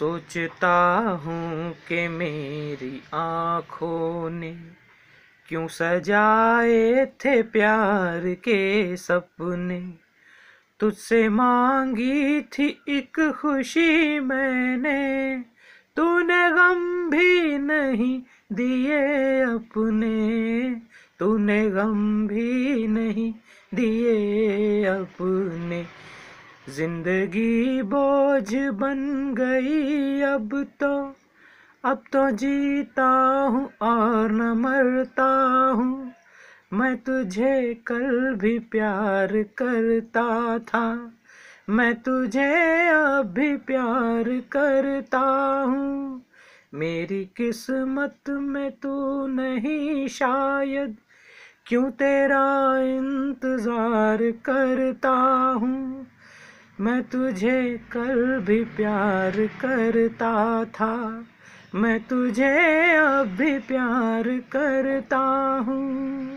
सोचता हूँ कि मेरी आँखों ने क्यों सजाए थे प्यार के सपने तुझसे मांगी थी एक खुशी मैंने तूने गम भी नहीं दिए अपने तूने गम भी नहीं दिए अपने जिंदगी बोझ बन गई अब तो अब तो जीता हूँ और न मरता हूँ मैं तुझे कल भी प्यार करता था मैं तुझे अब भी प्यार करता हूँ मेरी किस्मत में तू नहीं शायद क्यों तेरा इंतज़ार करता हूँ मैं तुझे कल भी प्यार करता था मैं तुझे अब भी प्यार करता हूँ